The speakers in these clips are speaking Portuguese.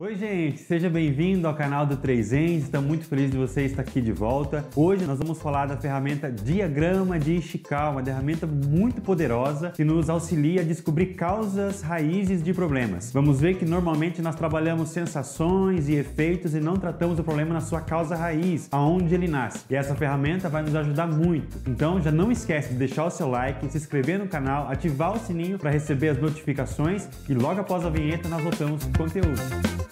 Oi, gente, seja bem-vindo ao canal do 3 Estou muito feliz de você estar aqui de volta. Hoje nós vamos falar da ferramenta Diagrama de Ishikawa, uma ferramenta muito poderosa que nos auxilia a descobrir causas raízes de problemas. Vamos ver que normalmente nós trabalhamos sensações e efeitos e não tratamos o problema na sua causa raiz, aonde ele nasce. E essa ferramenta vai nos ajudar muito. Então já não esquece de deixar o seu like, se inscrever no canal, ativar o sininho para receber as notificações e logo após a vinheta nós voltamos com o conteúdo.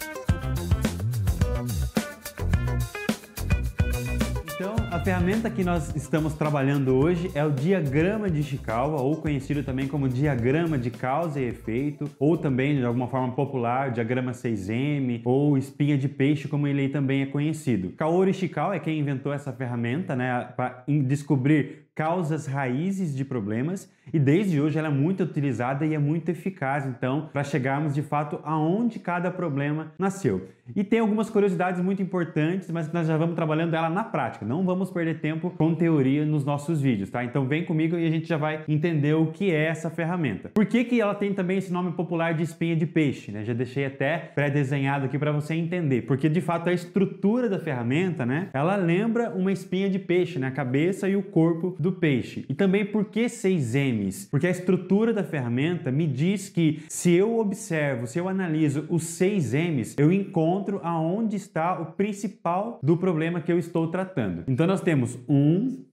ferramenta que nós estamos trabalhando hoje é o diagrama de Ishikawa, ou conhecido também como diagrama de causa e efeito, ou também, de alguma forma popular, diagrama 6M, ou espinha de peixe, como ele também é conhecido. Kaoru Ishikawa é quem inventou essa ferramenta, né, para descobrir causas raízes de problemas e desde hoje ela é muito utilizada e é muito eficaz, então, para chegarmos de fato aonde cada problema nasceu. E tem algumas curiosidades muito importantes, mas nós já vamos trabalhando ela na prática. Não vamos perder tempo com teoria nos nossos vídeos, tá? Então vem comigo e a gente já vai entender o que é essa ferramenta. Por que, que ela tem também esse nome popular de espinha de peixe, né? Já deixei até pré-desenhado aqui para você entender, porque de fato a estrutura da ferramenta, né? Ela lembra uma espinha de peixe, né? A cabeça e o corpo do peixe. E também por que 6M? porque a estrutura da ferramenta me diz que se eu observo, se eu analiso os seis M's, eu encontro aonde está o principal do problema que eu estou tratando. Então nós temos um,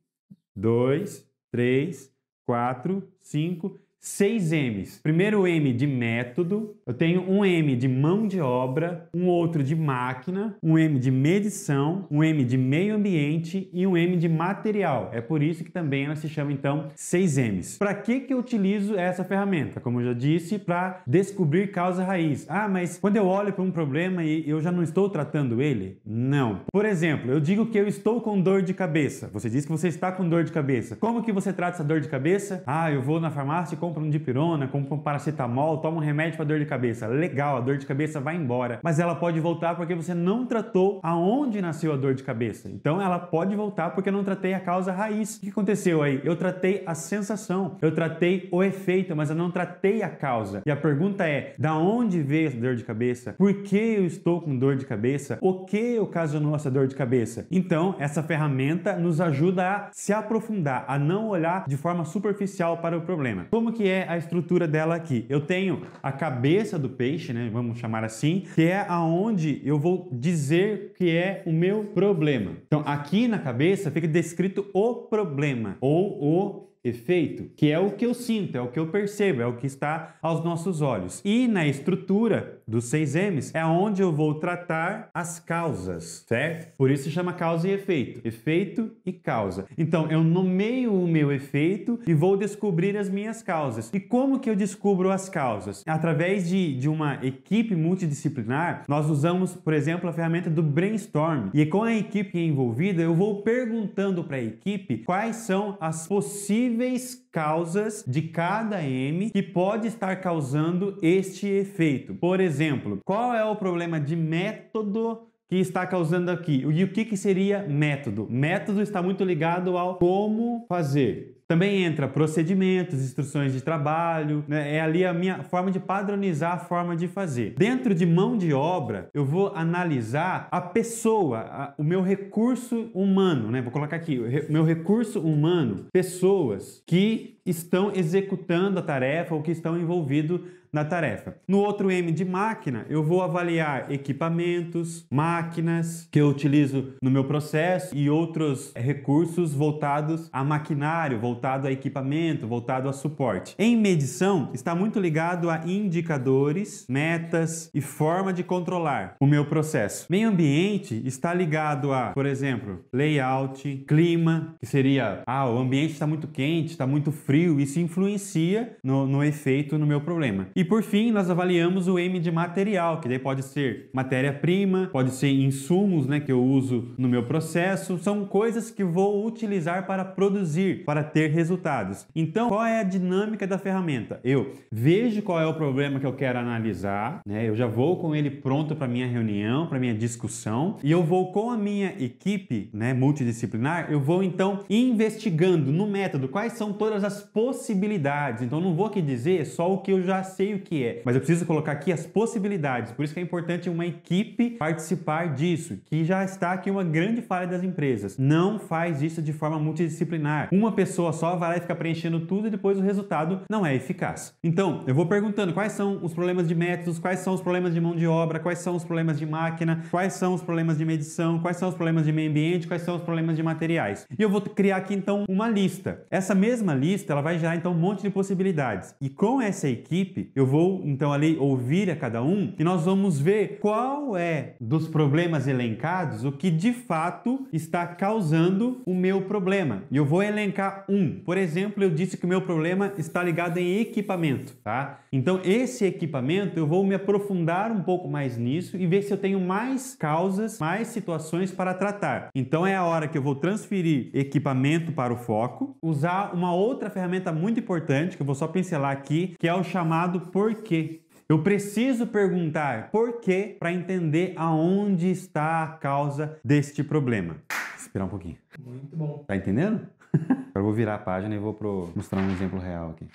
dois, três, quatro, cinco seis M's. Primeiro M de método, eu tenho um M de mão de obra, um outro de máquina, um M de medição, um M de meio ambiente e um M de material. É por isso que também ela se chama então 6 M's. Para que que eu utilizo essa ferramenta? Como eu já disse, para descobrir causa raiz. Ah, mas quando eu olho para um problema e eu já não estou tratando ele? Não. Por exemplo, eu digo que eu estou com dor de cabeça. Você diz que você está com dor de cabeça. Como que você trata essa dor de cabeça? Ah, eu vou na farmácia compra um dipirona, compra um paracetamol, toma um remédio para dor de cabeça. Legal, a dor de cabeça vai embora, mas ela pode voltar porque você não tratou aonde nasceu a dor de cabeça. Então ela pode voltar porque eu não tratei a causa raiz. O que aconteceu aí? Eu tratei a sensação, eu tratei o efeito, mas eu não tratei a causa. E a pergunta é: da onde veio essa dor de cabeça? Por que eu estou com dor de cabeça? O que ocasionou essa dor de cabeça? Então, essa ferramenta nos ajuda a se aprofundar, a não olhar de forma superficial para o problema. Como que que é a estrutura dela aqui? Eu tenho a cabeça do peixe, né, vamos chamar assim, que é aonde eu vou dizer que é o meu problema. Então, aqui na cabeça fica descrito o problema ou o efeito, que é o que eu sinto, é o que eu percebo, é o que está aos nossos olhos. E na estrutura dos 6Ms é onde eu vou tratar as causas, certo? Por isso se chama causa e efeito, efeito e causa. Então eu nomeio o meu efeito e vou descobrir as minhas causas. E como que eu descubro as causas? Através de, de uma equipe multidisciplinar, nós usamos, por exemplo, a ferramenta do brainstorm. E com a equipe envolvida, eu vou perguntando para a equipe quais são as possíveis possíveis causas de cada M que pode estar causando este efeito. Por exemplo, qual é o problema de método que está causando aqui? E o que, que seria método? Método está muito ligado ao como fazer. Também entra procedimentos, instruções de trabalho, né? é ali a minha forma de padronizar a forma de fazer. Dentro de mão de obra, eu vou analisar a pessoa, a, o meu recurso humano, né? Vou colocar aqui, o meu recurso humano, pessoas que estão executando a tarefa ou que estão envolvidos na tarefa. No outro M de máquina, eu vou avaliar equipamentos, máquinas que eu utilizo no meu processo e outros eh, recursos voltados a maquinário, voltado a equipamento, voltado a suporte. Em medição, está muito ligado a indicadores, metas e forma de controlar o meu processo. Meio ambiente está ligado a, por exemplo, layout, clima, que seria, ah, o ambiente está muito quente, está muito frio, isso influencia no, no efeito no meu problema. E por fim, nós avaliamos o M de material, que daí pode ser matéria-prima, pode ser insumos, né, que eu uso no meu processo, são coisas que vou utilizar para produzir, para ter resultados. Então, qual é a dinâmica da ferramenta? Eu vejo qual é o problema que eu quero analisar, né? Eu já vou com ele pronto para minha reunião, para minha discussão, e eu vou com a minha equipe, né, multidisciplinar, eu vou então investigando no método quais são todas as possibilidades. Então, não vou aqui dizer só o que eu já sei sei o que é, mas eu preciso colocar aqui as possibilidades. Por isso que é importante uma equipe participar disso, que já está aqui uma grande falha das empresas. Não faz isso de forma multidisciplinar. Uma pessoa só vai lá e fica preenchendo tudo e depois o resultado não é eficaz. Então, eu vou perguntando quais são os problemas de métodos, quais são os problemas de mão de obra, quais são os problemas de máquina, quais são os problemas de medição, quais são os problemas de meio ambiente, quais são os problemas de materiais. E eu vou criar aqui então uma lista. Essa mesma lista, ela vai gerar então um monte de possibilidades. E com essa equipe, eu vou então ali ouvir a cada um e nós vamos ver qual é dos problemas elencados o que de fato está causando o meu problema. E eu vou elencar um. Por exemplo, eu disse que o meu problema está ligado em equipamento, tá? Então esse equipamento eu vou me aprofundar um pouco mais nisso e ver se eu tenho mais causas, mais situações para tratar. Então é a hora que eu vou transferir equipamento para o foco, usar uma outra ferramenta muito importante que eu vou só pincelar aqui, que é o chamado porquê. Eu preciso perguntar por quê para entender aonde está a causa deste problema. Esperar um pouquinho. Muito bom. Tá entendendo? Agora eu vou virar a página e vou pro... mostrar um exemplo real aqui.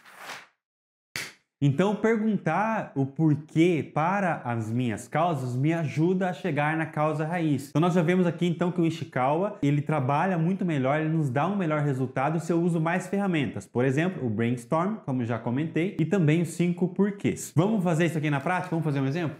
Então, perguntar o porquê para as minhas causas me ajuda a chegar na causa raiz. Então, nós já vemos aqui então que o Ishikawa ele trabalha muito melhor, ele nos dá um melhor resultado se eu uso mais ferramentas. Por exemplo, o brainstorm, como já comentei, e também os cinco porquês. Vamos fazer isso aqui na prática? Vamos fazer um exemplo?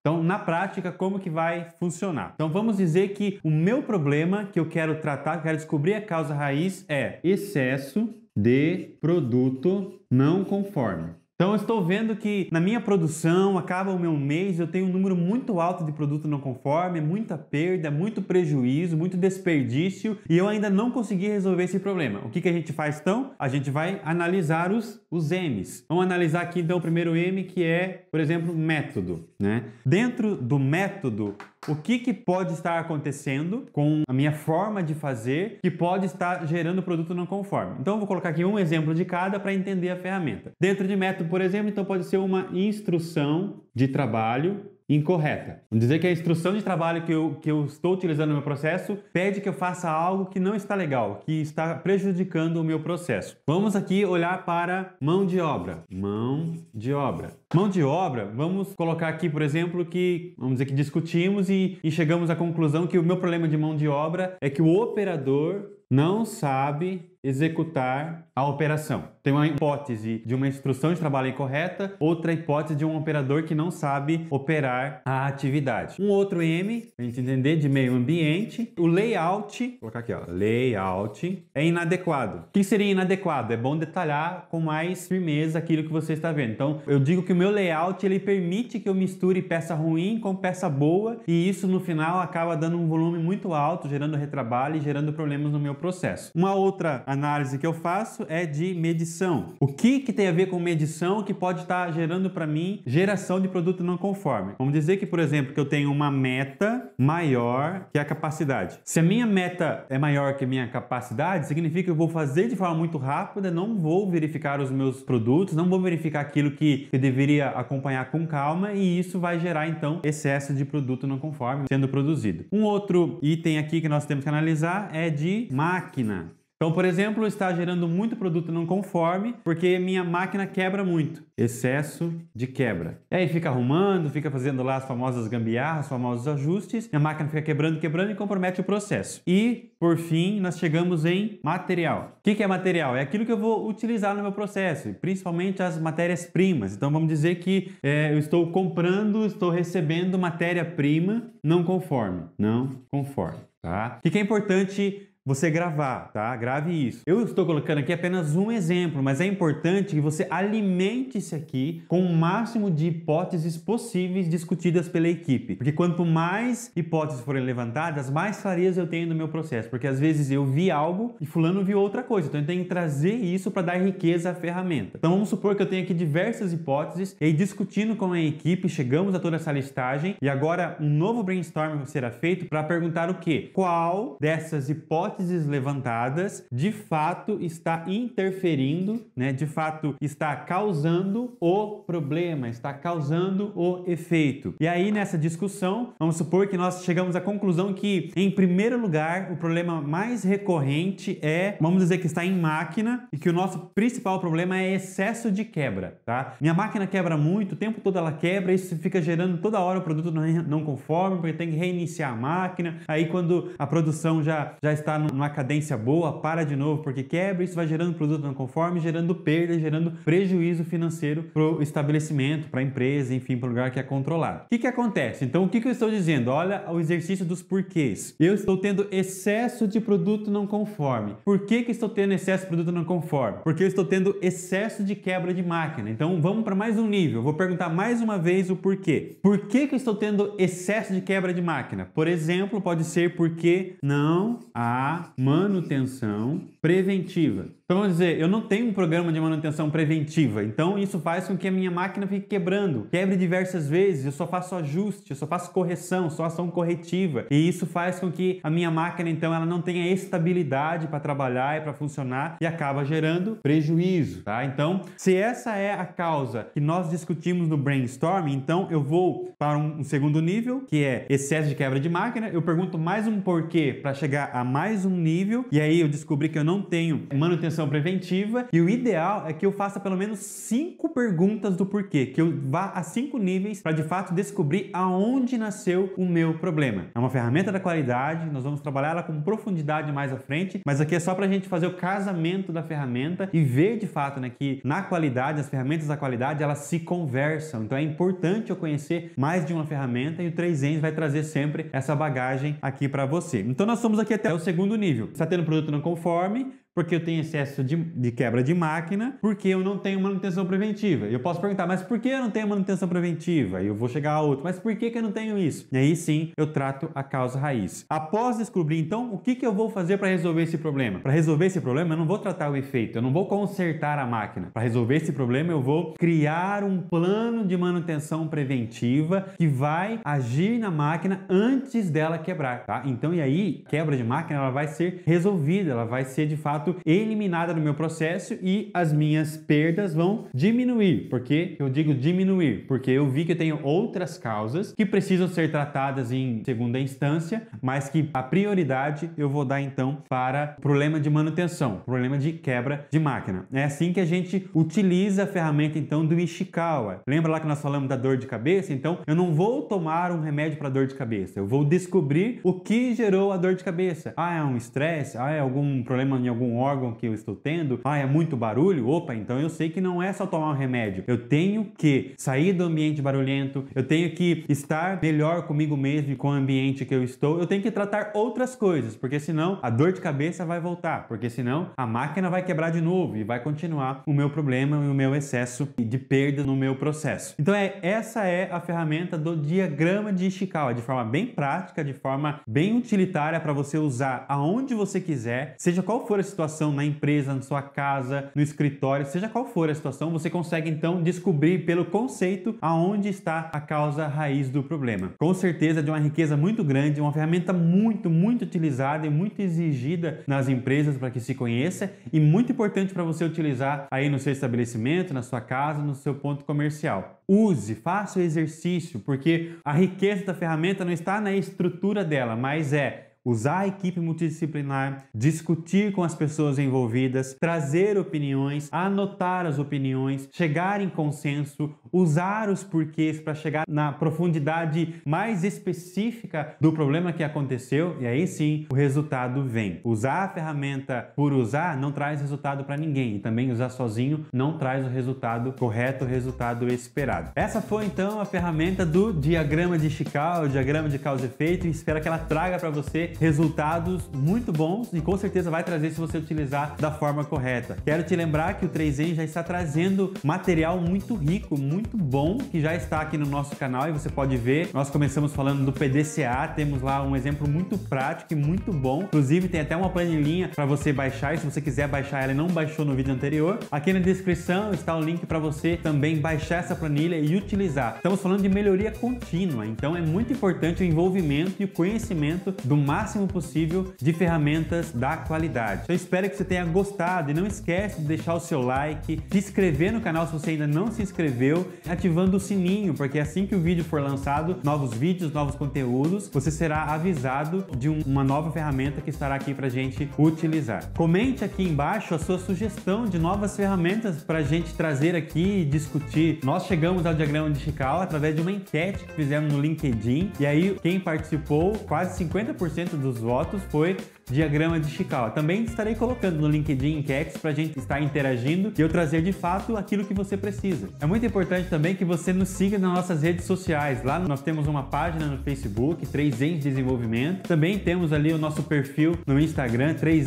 Então, na prática, como que vai funcionar? Então, vamos dizer que o meu problema que eu quero tratar, que eu quero descobrir a causa raiz é excesso de produto não conforme. Então eu estou vendo que na minha produção acaba o meu mês, eu tenho um número muito alto de produto não conforme, é muita perda, muito prejuízo, muito desperdício e eu ainda não consegui resolver esse problema. O que, que a gente faz então? A gente vai analisar os, os M's. Vamos analisar aqui então o primeiro M que é, por exemplo, método. Né? Dentro do método o que, que pode estar acontecendo com a minha forma de fazer que pode estar gerando produto não conforme. Então, eu vou colocar aqui um exemplo de cada para entender a ferramenta. Dentro de método, por exemplo, então pode ser uma instrução de trabalho incorreta. Vamos dizer que a instrução de trabalho que eu, que eu estou utilizando no meu processo pede que eu faça algo que não está legal, que está prejudicando o meu processo. Vamos aqui olhar para mão de obra. Mão de obra. Mão de obra, vamos colocar aqui, por exemplo, que vamos dizer que discutimos e, e chegamos à conclusão que o meu problema de mão de obra é que o operador não sabe executar a operação. Tem uma hipótese de uma instrução de trabalho incorreta, outra hipótese de um operador que não sabe operar a atividade. Um outro M, a gente entender de meio ambiente, o layout, vou colocar aqui, ó, layout é inadequado. O que seria inadequado? É bom detalhar com mais firmeza aquilo que você está vendo. Então, eu digo que o meu layout ele permite que eu misture peça ruim com peça boa e isso no final acaba dando um volume muito alto, gerando retrabalho e gerando problemas no meu processo. Uma outra análise que eu faço é de medição. O que, que tem a ver com medição que pode estar tá gerando para mim geração de produto não conforme? Vamos dizer que, por exemplo, que eu tenho uma meta maior que a capacidade. Se a minha meta é maior que a minha capacidade, significa que eu vou fazer de forma muito rápida, não vou verificar os meus produtos, não vou verificar aquilo que eu deveria acompanhar com calma e isso vai gerar então excesso de produto não conforme sendo produzido. Um outro item aqui que nós temos que analisar é de máquina. Então, por exemplo, está gerando muito produto não conforme porque minha máquina quebra muito. Excesso de quebra. E aí fica arrumando, fica fazendo lá as famosas gambiarras, os famosos ajustes. Minha máquina fica quebrando, quebrando e compromete o processo. E, por fim, nós chegamos em material. O que é material? É aquilo que eu vou utilizar no meu processo, principalmente as matérias-primas. Então, vamos dizer que é, eu estou comprando, estou recebendo matéria-prima não conforme. Não conforme. Tá? O que é importante você gravar, tá? Grave isso. Eu estou colocando aqui apenas um exemplo, mas é importante que você alimente isso aqui com o máximo de hipóteses possíveis discutidas pela equipe. Porque quanto mais hipóteses forem levantadas, mais clareza eu tenho no meu processo. Porque às vezes eu vi algo e fulano viu outra coisa. Então eu tenho que trazer isso para dar riqueza à ferramenta. Então vamos supor que eu tenho aqui diversas hipóteses e discutindo com a equipe, chegamos a toda essa listagem e agora um novo brainstorm será feito para perguntar o que? Qual dessas hipóteses hipóteses levantadas de fato está interferindo, né? De fato está causando o problema, está causando o efeito. E aí nessa discussão, vamos supor que nós chegamos à conclusão que em primeiro lugar, o problema mais recorrente é, vamos dizer que está em máquina e que o nosso principal problema é excesso de quebra, tá? Minha máquina quebra muito, o tempo todo ela quebra, isso fica gerando toda hora o produto não conforme, porque tem que reiniciar a máquina. Aí quando a produção já já está no numa cadência boa, para de novo porque quebra, isso vai gerando produto não conforme, gerando perda, gerando prejuízo financeiro para o estabelecimento, para a empresa, enfim, para o lugar que é controlado. O que, que acontece? Então, o que, que eu estou dizendo? Olha o exercício dos porquês. Eu estou tendo excesso de produto não conforme. Por que, que estou tendo excesso de produto não conforme? Porque eu estou tendo excesso de quebra de máquina. Então, vamos para mais um nível. Vou perguntar mais uma vez o porquê. Por que, que eu estou tendo excesso de quebra de máquina? Por exemplo, pode ser porque não há manutenção preventiva. Então vamos dizer, eu não tenho um programa de manutenção preventiva, então isso faz com que a minha máquina fique quebrando, quebre diversas vezes, eu só faço ajuste, eu só faço correção, só ação corretiva. E isso faz com que a minha máquina então ela não tenha estabilidade para trabalhar e para funcionar e acaba gerando prejuízo, tá? Então, se essa é a causa que nós discutimos no brainstorming, então eu vou para um segundo nível, que é excesso de quebra de máquina, eu pergunto mais um porquê para chegar a mais um nível e aí eu descobri que eu não tenho manutenção preventiva e o ideal é que eu faça pelo menos cinco perguntas do porquê, que eu vá a cinco níveis para de fato descobrir aonde nasceu o meu problema. É uma ferramenta da qualidade, nós vamos trabalhar ela com profundidade mais à frente, mas aqui é só para a gente fazer o casamento da ferramenta e ver de fato né, que na qualidade, as ferramentas da qualidade, elas se conversam. Então é importante eu conhecer mais de uma ferramenta e o 3 vai trazer sempre essa bagagem aqui para você. Então nós somos aqui até o segundo Segundo nível, está tendo produto não conforme, porque eu tenho excesso de, de, quebra de máquina, porque eu não tenho manutenção preventiva. Eu posso perguntar, mas por que eu não tenho manutenção preventiva? E eu vou chegar a outro, mas por que, que eu não tenho isso? E aí sim, eu trato a causa raiz. Após descobrir, então, o que, que eu vou fazer para resolver esse problema? Para resolver esse problema, eu não vou tratar o efeito, eu não vou consertar a máquina. Para resolver esse problema, eu vou criar um plano de manutenção preventiva que vai agir na máquina antes dela quebrar, tá? Então, e aí, quebra de máquina, ela vai ser resolvida, ela vai ser de fato fato eliminada no meu processo e as minhas perdas vão diminuir. Por que eu digo diminuir? Porque eu vi que eu tenho outras causas que precisam ser tratadas em segunda instância, mas que a prioridade eu vou dar então para problema de manutenção, problema de quebra de máquina. É assim que a gente utiliza a ferramenta então do Ishikawa. Lembra lá que nós falamos da dor de cabeça? Então eu não vou tomar um remédio para dor de cabeça, eu vou descobrir o que gerou a dor de cabeça. Ah, é um estresse? Ah, é algum problema em algum órgão que eu estou tendo, ah, é muito barulho, opa, então eu sei que não é só tomar um remédio. Eu tenho que sair do ambiente barulhento, eu tenho que estar melhor comigo mesmo e com o ambiente que eu estou, eu tenho que tratar outras coisas, porque senão a dor de cabeça vai voltar, porque senão a máquina vai quebrar de novo e vai continuar o meu problema e o meu excesso de perda no meu processo. Então é essa é a ferramenta do diagrama de Ishikawa, de forma bem prática, de forma bem utilitária para você usar aonde você quiser, seja qual for a situação situação na empresa, na sua casa, no escritório, seja qual for a situação, você consegue então descobrir pelo conceito aonde está a causa raiz do problema. Com certeza de uma riqueza muito grande, uma ferramenta muito, muito utilizada e muito exigida nas empresas para que se conheça e muito importante para você utilizar aí no seu estabelecimento, na sua casa, no seu ponto comercial. Use, faça o exercício, porque a riqueza da ferramenta não está na estrutura dela, mas é usar a equipe multidisciplinar, discutir com as pessoas envolvidas, trazer opiniões, anotar as opiniões, chegar em consenso usar os porquês para chegar na profundidade mais específica do problema que aconteceu e aí sim o resultado vem. Usar a ferramenta por usar não traz resultado para ninguém e também usar sozinho não traz o resultado correto, o resultado esperado. Essa foi então a ferramenta do diagrama de Chical, diagrama de causa e efeito e espero que ela traga para você resultados muito bons e com certeza vai trazer se você utilizar da forma correta. Quero te lembrar que o 3N já está trazendo material muito rico, muito muito bom que já está aqui no nosso canal e você pode ver. Nós começamos falando do PDCA, temos lá um exemplo muito prático e muito bom. Inclusive, tem até uma planilhinha para você baixar e se você quiser baixar ela e não baixou no vídeo anterior, aqui na descrição está o link para você também baixar essa planilha e utilizar. Estamos falando de melhoria contínua, então é muito importante o envolvimento e o conhecimento do máximo possível de ferramentas da qualidade. Então, espero que você tenha gostado e não esquece de deixar o seu like, se inscrever no canal se você ainda não se inscreveu ativando o sininho, porque assim que o vídeo for lançado, novos vídeos, novos conteúdos, você será avisado de um, uma nova ferramenta que estará aqui para gente utilizar. Comente aqui embaixo a sua sugestão de novas ferramentas para gente trazer aqui e discutir. Nós chegamos ao diagrama de Chicago através de uma enquete que fizemos no LinkedIn e aí quem participou, quase 50% dos votos foi diagrama de Chicago. Também estarei colocando no LinkedIn enquetes para a gente estar interagindo e eu trazer de fato aquilo que você precisa. É muito importante importante também que você nos siga nas nossas redes sociais. Lá nós temos uma página no Facebook, 3ens Desenvolvimento. Também temos ali o nosso perfil no Instagram, 3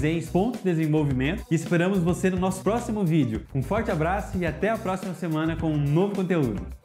desenvolvimento E esperamos você no nosso próximo vídeo. Um forte abraço e até a próxima semana com um novo conteúdo.